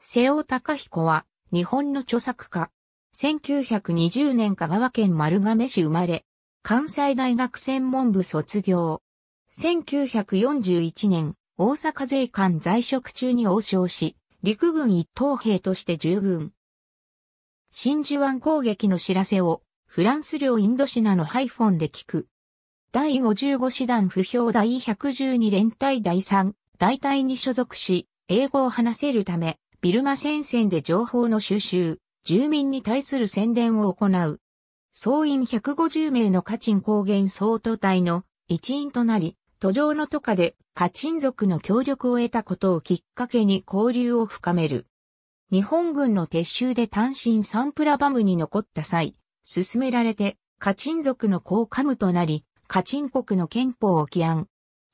瀬尾隆彦は、日本の著作家。1920年香川県丸亀市生まれ、関西大学専門部卒業。1941年、大阪税関在職中に応召し、陸軍一等兵として従軍。真珠湾攻撃の知らせを、フランス領インドシナのハイフォンで聞く。第55師団不評第112連隊第3、大隊に所属し、英語を話せるため、ビルマ戦線で情報の収集、住民に対する宣伝を行う。総員150名のカチン高原総統隊の一員となり、途上の都下でカチン族の協力を得たことをきっかけに交流を深める。日本軍の撤収で単身サンプラバムに残った際、進められてカチン族の高カムとなり、カチン国の憲法を起案。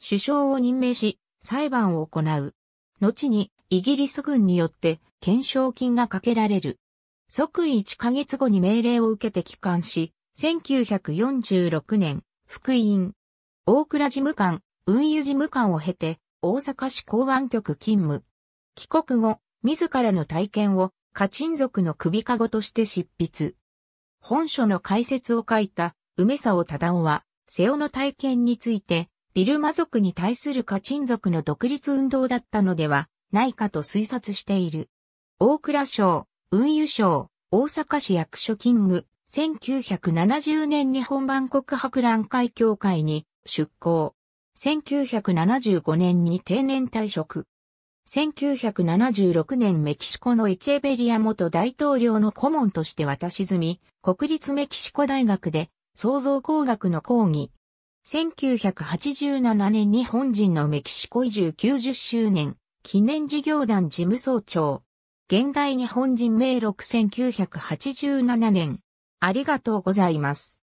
首相を任命し、裁判を行う。後にイギリス軍によって懸賞金がかけられる。即位1ヶ月後に命令を受けて帰還し、1946年、福音、大倉事務官、運輸事務官を経て、大阪市港湾局勤務。帰国後、自らの体験を、家ン族の首かごとして執筆。本書の解説を書いた、梅沢忠夫は、瀬尾の体験について、ビルマ族に対する家ン族の独立運動だったのでは、ないかと推察している。大蔵省、運輸省、大阪市役所勤務、1970年日本万国博覧会協会に出向。1975年に定年退職。1976年メキシコのエチェベリア元大統領の顧問として渡し済み、国立メキシコ大学で創造工学の講義。1987年日本人のメキシコ移住90周年記念事業団事務総長。現代日本人名6 9 8 7年。ありがとうございます。